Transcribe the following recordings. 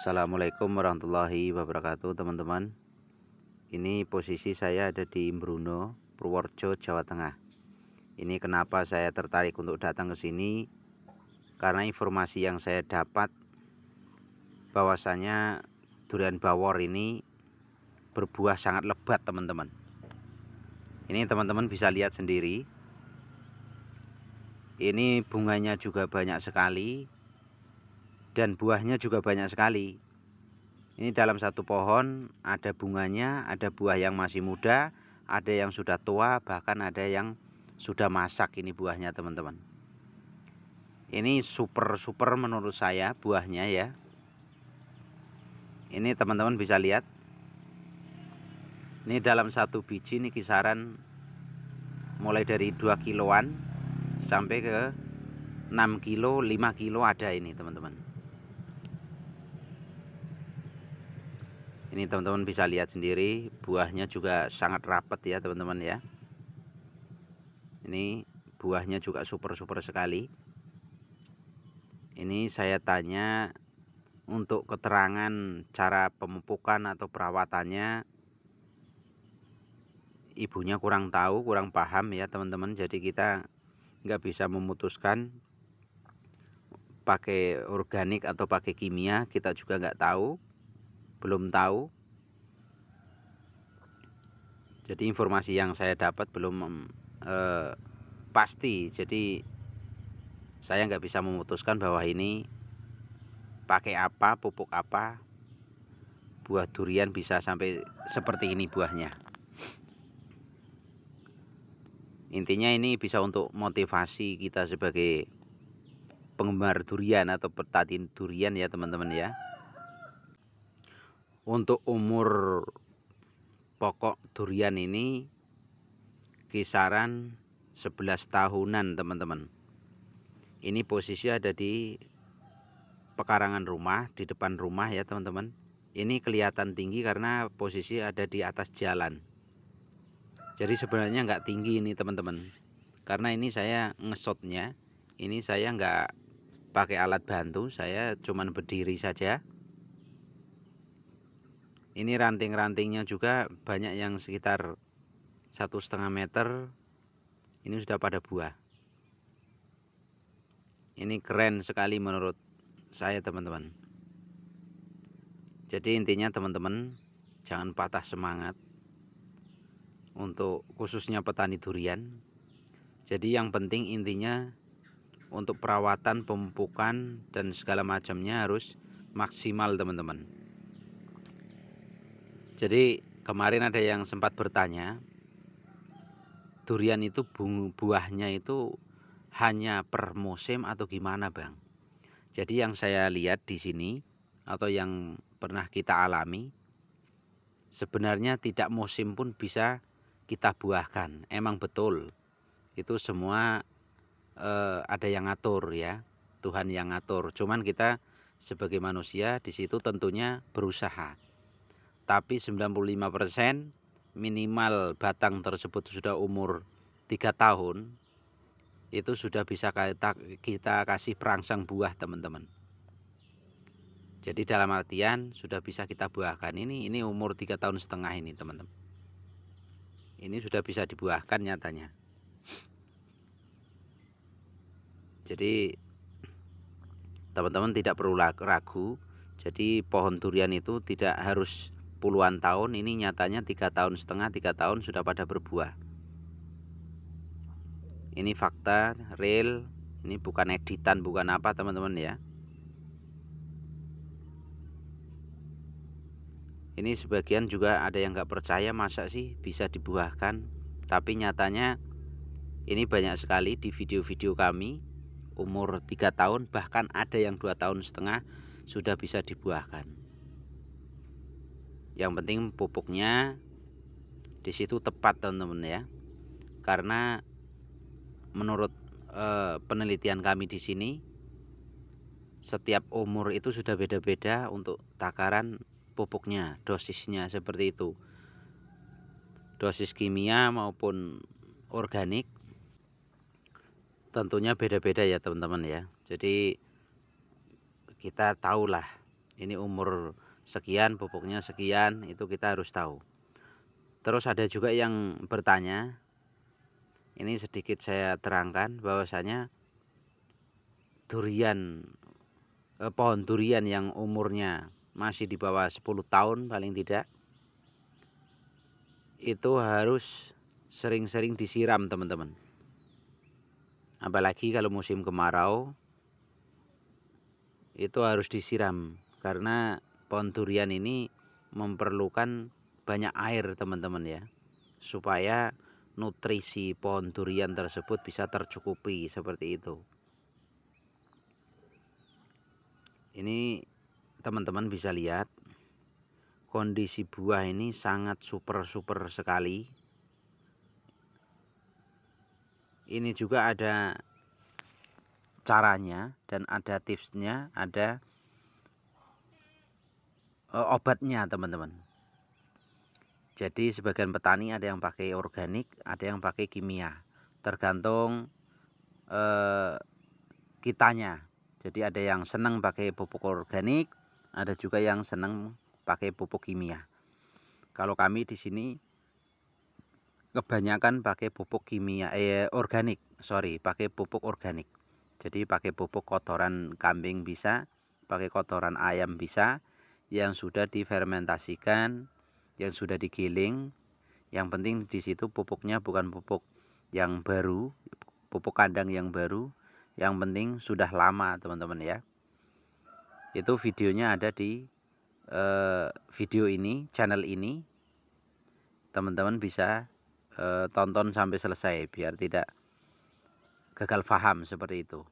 Assalamualaikum warahmatullahi wabarakatuh teman-teman Ini posisi saya ada di Bruno, Purworejo, Jawa Tengah Ini kenapa saya tertarik untuk datang ke sini Karena informasi yang saya dapat bahwasanya durian bawor ini berbuah sangat lebat teman-teman Ini teman-teman bisa lihat sendiri Ini bunganya juga banyak sekali dan buahnya juga banyak sekali ini dalam satu pohon ada bunganya ada buah yang masih muda ada yang sudah tua bahkan ada yang sudah masak ini buahnya teman-teman ini super super menurut saya buahnya ya ini teman-teman bisa lihat ini dalam satu biji ini kisaran mulai dari 2 kiloan sampai ke 6 kilo 5 kilo ada ini teman-teman ini teman-teman bisa lihat sendiri buahnya juga sangat rapat ya teman-teman ya ini buahnya juga super-super sekali ini saya tanya untuk keterangan cara pemupukan atau perawatannya ibunya kurang tahu kurang paham ya teman-teman jadi kita nggak bisa memutuskan pakai organik atau pakai kimia kita juga nggak tahu belum tahu jadi informasi yang saya dapat belum eh, pasti jadi saya nggak bisa memutuskan bahwa ini pakai apa pupuk apa buah durian bisa sampai seperti ini buahnya intinya ini bisa untuk motivasi kita sebagai penggemar durian atau petani durian ya teman-teman ya untuk umur pokok durian ini kisaran 11 tahunan teman-teman ini posisi ada di pekarangan rumah di depan rumah ya teman-teman ini kelihatan tinggi karena posisi ada di atas jalan jadi sebenarnya nggak tinggi ini teman-teman karena ini saya ngesotnya ini saya nggak pakai alat bantu saya cuman berdiri saja ini ranting-rantingnya juga banyak yang sekitar satu setengah meter ini sudah pada buah ini keren sekali menurut saya teman-teman jadi intinya teman-teman jangan patah semangat untuk khususnya petani durian jadi yang penting intinya untuk perawatan pemupukan dan segala macamnya harus maksimal teman-teman jadi kemarin ada yang sempat bertanya, durian itu buahnya itu hanya per musim atau gimana bang? Jadi yang saya lihat di sini atau yang pernah kita alami, sebenarnya tidak musim pun bisa kita buahkan. Emang betul itu semua eh, ada yang ngatur ya, Tuhan yang ngatur. Cuman kita sebagai manusia di situ tentunya berusaha tapi 95% minimal batang tersebut sudah umur 3 tahun itu sudah bisa kita, kita kasih perangsang buah teman-teman jadi dalam artian sudah bisa kita buahkan ini ini umur 3 tahun setengah ini teman-teman ini sudah bisa dibuahkan nyatanya jadi teman-teman tidak perlu ragu jadi pohon durian itu tidak harus puluhan tahun ini nyatanya tiga tahun setengah tiga tahun sudah pada berbuah ini fakta real ini bukan editan bukan apa teman-teman ya ini sebagian juga ada yang nggak percaya masa sih bisa dibuahkan tapi nyatanya ini banyak sekali di video-video kami umur tiga tahun bahkan ada yang dua tahun setengah sudah bisa dibuahkan yang penting pupuknya di situ tepat teman-teman ya karena menurut e, penelitian kami di sini setiap umur itu sudah beda-beda untuk takaran pupuknya dosisnya seperti itu dosis kimia maupun organik tentunya beda-beda ya teman-teman ya jadi kita tahulah ini umur sekian pupuknya sekian itu kita harus tahu terus ada juga yang bertanya ini sedikit saya terangkan bahwasanya durian eh, pohon durian yang umurnya masih di bawah 10 tahun paling tidak itu harus sering-sering disiram teman-teman apalagi kalau musim kemarau itu harus disiram karena pohon durian ini memerlukan banyak air teman-teman ya supaya nutrisi pohon durian tersebut bisa tercukupi seperti itu ini teman-teman bisa lihat kondisi buah ini sangat super super sekali ini juga ada caranya dan ada tipsnya ada Eh, obatnya teman-teman jadi sebagian petani ada yang pakai organik ada yang pakai kimia tergantung eh, kitanya jadi ada yang senang pakai pupuk organik ada juga yang senang pakai pupuk kimia kalau kami di sini kebanyakan pakai pupuk kimia eh organik sorry pakai pupuk organik jadi pakai pupuk kotoran kambing bisa pakai kotoran ayam bisa yang sudah difermentasikan, yang sudah digiling. Yang penting di situ pupuknya bukan pupuk yang baru, pupuk kandang yang baru. Yang penting sudah lama, teman-teman ya. Itu videonya ada di eh, video ini, channel ini. Teman-teman bisa eh, tonton sampai selesai biar tidak gagal paham seperti itu.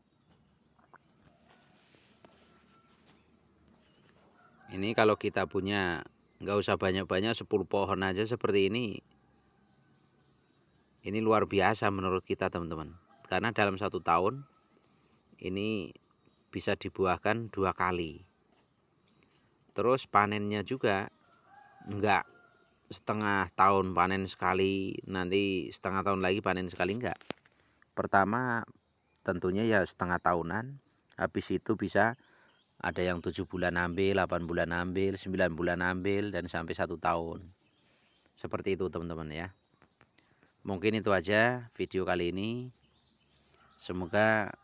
ini kalau kita punya nggak usah banyak-banyak 10 pohon aja seperti ini ini luar biasa menurut kita teman-teman karena dalam satu tahun ini bisa dibuahkan dua kali terus panennya juga enggak setengah tahun panen sekali nanti setengah tahun lagi panen sekali enggak pertama tentunya ya setengah tahunan habis itu bisa ada yang tujuh bulan ambil, 8 bulan ambil, 9 bulan ambil, dan sampai satu tahun. Seperti itu teman-teman ya. Mungkin itu aja video kali ini. Semoga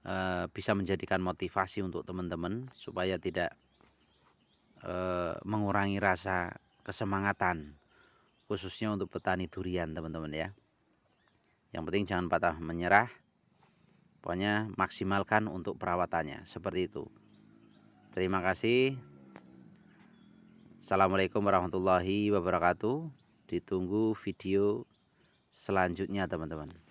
e, bisa menjadikan motivasi untuk teman-teman supaya tidak e, mengurangi rasa kesemangatan khususnya untuk petani durian teman-teman ya. Yang penting jangan patah menyerah. Pokoknya maksimalkan untuk perawatannya seperti itu. Terima kasih. Assalamualaikum warahmatullahi wabarakatuh. Ditunggu video selanjutnya teman-teman.